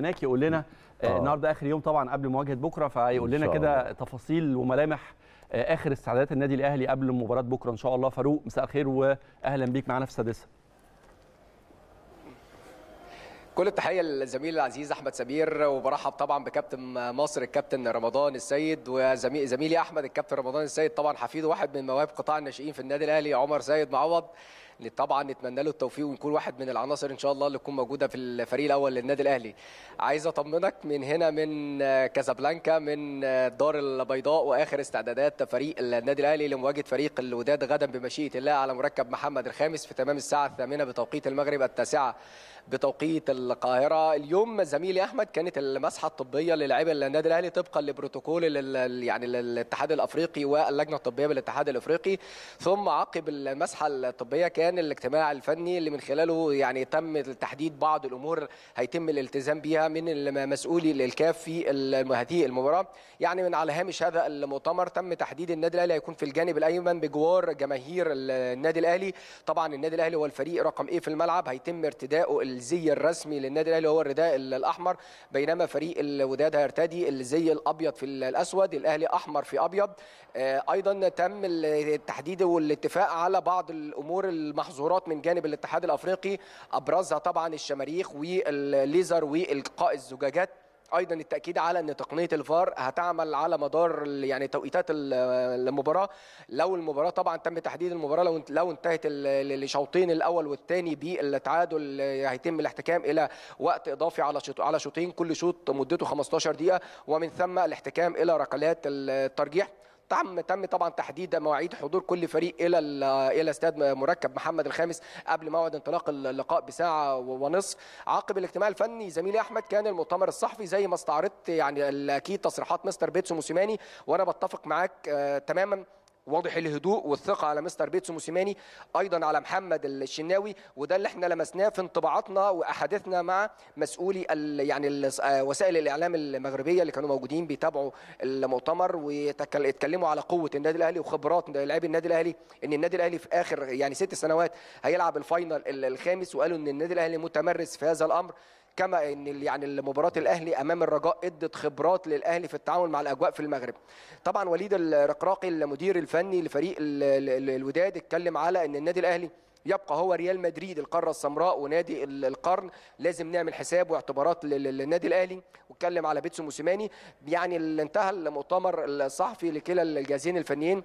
هناك يقول لنا آه، آه. النهارده آه. اخر يوم طبعا قبل مواجهه بكره فيقول لنا كده تفاصيل وملامح آه، اخر استعدادات النادي الاهلي قبل مباراه بكره ان شاء الله فاروق مساء الخير واهلا بيك معانا في السادسه كل التحيه للزميل العزيز احمد سمير وبرحب طبعا بكابتن مصر الكابتن رمضان السيد وزميلي احمد الكابتن رمضان السيد طبعا حفيد واحد من مواهب قطاع الناشئين في النادي الاهلي عمر سيد معوض طبعا نتمنى له التوفيق ونكون واحد من العناصر ان شاء الله اللي تكون موجوده في الفريق الاول للنادي الاهلي عايز اطمنك من هنا من كازابلانكا من الدار البيضاء واخر استعدادات فريق النادي الاهلي لمواجهه فريق الوداد غدا بمشيئه الله على مركب محمد الخامس في تمام الساعه الثامنه بتوقيت المغرب التاسعه بتوقيت القاهره اليوم زميلي احمد كانت المسحه الطبيه للاعيبه النادي الاهلي طبقا لبروتوكول يعني الاتحاد الافريقي واللجنه الطبيه بالاتحاد الافريقي ثم عقب المسحه الطبيه كان الاجتماع الفني اللي من خلاله يعني تم تحديد بعض الامور هيتم الالتزام بها من المسؤولي الكاف في هذه المباراه يعني من على هامش هذا المؤتمر تم تحديد النادي الاهلي هيكون في الجانب الايمن بجوار جماهير النادي الاهلي طبعا النادي الاهلي هو الفريق رقم ايه في الملعب هيتم ارتداؤه الزي الرسمي للنادي الاهلي هو الرداء الاحمر بينما فريق الوداد هيرتدي الزي الابيض في الاسود الاهلي احمر في ابيض آه، ايضا تم التحديد والاتفاق على بعض الامور المحظورات من جانب الاتحاد الافريقي ابرزها طبعا الشماريخ والليزر والقاء الزجاجات ايضا التاكيد على ان تقنيه الفار هتعمل على مدار يعني توقيتات المباراه لو المباراه طبعا تم تحديد المباراه لو لو انتهت الشوطين الاول والثاني بالتعادل هيتم الاحتكام الى وقت اضافي على على شوطين كل شوط مدته 15 دقيقه ومن ثم الاحتكام الى ركلات الترجيح تم تم طبعا تحديد مواعيد حضور كل فريق الى الى استاد مركب محمد الخامس قبل موعد انطلاق اللقاء بساعه ونصف عقب الاجتماع الفني زميلي احمد كان المؤتمر الصحفي زي ما استعرضت يعني اكيد تصريحات مستر بيتسو موسيماني وانا بتفق معاك آه، تماما واضح الهدوء والثقه على مستر بيتسو موسيماني ايضا على محمد الشناوي وده اللي احنا لمسناه في انطباعاتنا واحاديثنا مع مسؤولي يعني وسائل الاعلام المغربيه اللي كانوا موجودين بيتابعوا المؤتمر ويتكلموا على قوه النادي الاهلي وخبرات لاعبي النادي الاهلي ان النادي الاهلي في اخر يعني ست سنوات هيلعب الفاينل الخامس وقالوا ان النادي الاهلي متمرس في هذا الامر كما ان يعني مباراه الاهلي امام الرجاء ادت خبرات للاهلي في التعامل مع الاجواء في المغرب طبعا وليد الرقراقي المدير الفني لفريق الوداد اتكلم على ان النادي الاهلي يبقى هو ريال مدريد القاره السمراء ونادي القرن لازم نعمل حساب واعتبارات للنادي الاهلي واتكلم على بيتسو موسيماني يعني اللي انتهى المؤتمر الصحفي لكلا الجهازين الفنيين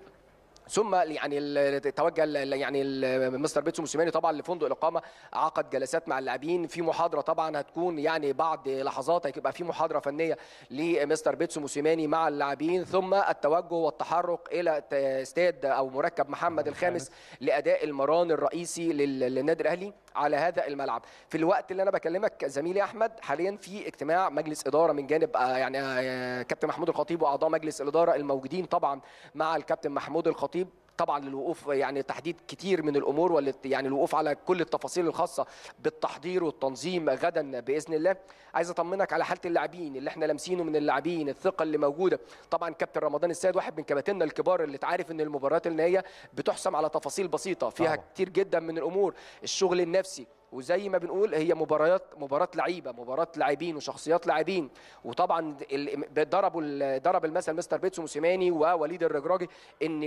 ثم يعني توجه يعني مستر بيتسو موسيماني طبعا لفندق الاقامه عقد جلسات مع اللاعبين في محاضره طبعا هتكون يعني بعد لحظات هيبقى في محاضره فنيه لمستر بيتسو موسيماني مع اللاعبين ثم التوجه والتحرك الى استاد او مركب محمد الخامس لاداء المران الرئيسي للنادي الاهلي على هذا الملعب في الوقت اللي انا بكلمك زميلي احمد حاليا في اجتماع مجلس اداره من جانب آه، يعني آه، كابتن محمود الخطيب واعضاء مجلس الاداره الموجودين طبعا مع الكابتن محمود الخطيب طبعا للوقوف يعني تحديد كتير من الامور ولا يعني الوقوف على كل التفاصيل الخاصه بالتحضير والتنظيم غدا باذن الله عايز اطمنك على حاله اللاعبين اللي احنا لامسينه من اللاعبين الثقه اللي موجوده طبعا كابتن رمضان السيد واحد من كباتننا الكبار اللي تعرف ان المباريات النهائيه بتحسم على تفاصيل بسيطه فيها طبعا. كتير جدا من الامور الشغل النفسي وزي ما بنقول هي مباريات مباراه لعيبه مباراه لاعبين وشخصيات لاعبين وطبعا ضربوا ضرب المثل مستر بيتسو موسيماني ووليد الرجراجي ان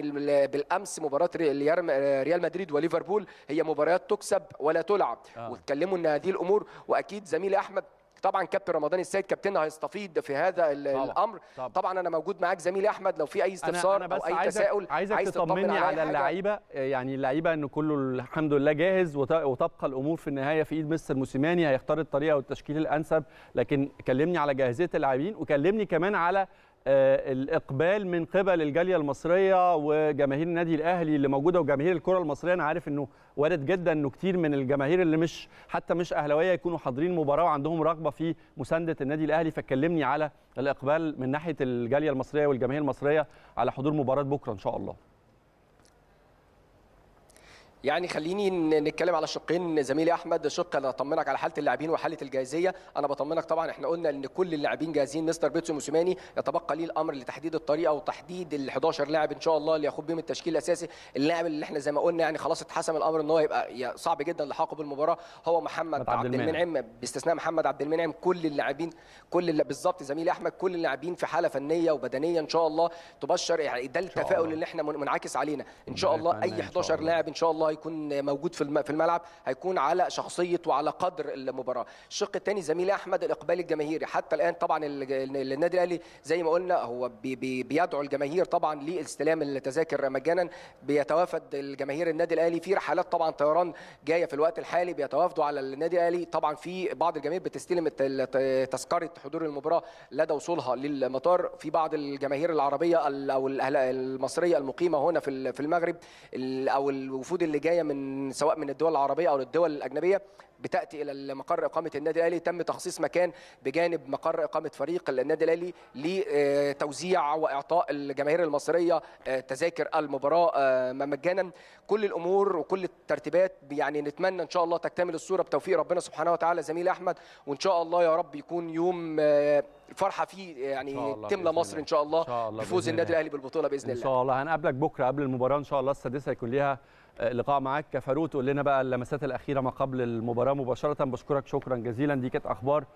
بالامس مباراه ريال مدريد وليفربول هي مباريات تكسب ولا تلعب آه. واتكلموا ان هذه الامور واكيد زميلي احمد طبعا كابتن رمضان السيد كابتننا هيستفيض في هذا الامر طبعا, طبعا. طبعا انا موجود معاك زميلي احمد لو في اي استفسار أنا أنا او اي عايزك تساؤل عايزك عايز تطمني على اللعيبه يعني اللعيبه ان كله الحمد لله جاهز وتبقى الامور في النهايه في ايد مستر موسيماني هيختار الطريقه والتشكيل الانسب لكن كلمني على جاهزيه اللاعبين وكلمني كمان على آه، الاقبال من قبل الجاليه المصريه وجماهير النادي الاهلي اللي موجوده وجماهير الكره المصريه انا عارف انه وارد جدا انه كتير من الجماهير اللي مش حتى مش اهلاويه يكونوا حاضرين مباراه وعندهم رغبه في مسانده النادي الاهلي فكلمني على الاقبال من ناحيه الجاليه المصريه والجماهير المصريه على حضور مباراه بكره ان شاء الله يعني خليني نتكلم على شقين زميلي احمد شق انا اطمنك على حاله اللاعبين وحاله الجاهزيه انا بطمنك طبعا احنا قلنا ان كل اللاعبين جاهزين مستر بيتسو موسيماني يتبقى ليه الامر لتحديد الطريقه وتحديد ال 11 لاعب ان شاء الله اللي ياخد بيهم التشكيل الاساسي اللاعب اللي احنا زي ما قلنا يعني خلاص اتحسم الامر ان هو يبقى صعب جدا لحاقه بالمباراه هو محمد عبد المنعم باستثناء محمد عبد المنعم كل اللاعبين كل بالظبط زميلي احمد كل اللاعبين في حاله فنيه وبدنيه ان شاء الله تبشر يعني ده التفاؤل اللي احنا منعكس علينا ان شاء الله اي 11 لاعب ان شاء الله يكون موجود في في الملعب هيكون على شخصيه وعلى قدر المباراه الشق الثاني زميلي احمد الاقبال الجماهيري حتى الان طبعا النادي الاهلي زي ما قلنا هو بي بي بيدعو الجماهير طبعا لاستلام التذاكر مجانا بيتوافد الجماهير النادي الاهلي في رحلات طبعا طيران جايه في الوقت الحالي بيتوافدوا على النادي الاهلي طبعا في بعض الجماهير بتستلم تذكره حضور المباراه لدى وصولها للمطار في بعض الجماهير العربيه او المصريه المقيمه هنا في المغرب او الوفود اللي اللي جايه من سواء من الدول العربيه او الدول الاجنبيه بتاتي الى مقر اقامه النادي الاهلي تم تخصيص مكان بجانب مقر اقامه فريق النادي الاهلي لتوزيع واعطاء الجماهير المصريه آه، تذاكر المباراه آه، مجانا كل الامور وكل الترتيبات يعني نتمنى ان شاء الله تكتمل الصوره بتوفيق ربنا سبحانه وتعالى زميلي احمد وان شاء الله يا رب يكون يوم آه، الفرحه فيه يعني تملى مصر ان شاء الله, الله بفوز النادي الاهلي بالبطوله باذن الله ان شاء الله هنقابلك بكره قبل المباراه ان شاء الله السادسه هيكون ليها آه، لقاء معاك كفاروق تقول لنا بقى اللمسات الاخيره ما قبل المباراه مباشره بشكرك شكرا جزيلا دي كانت اخبار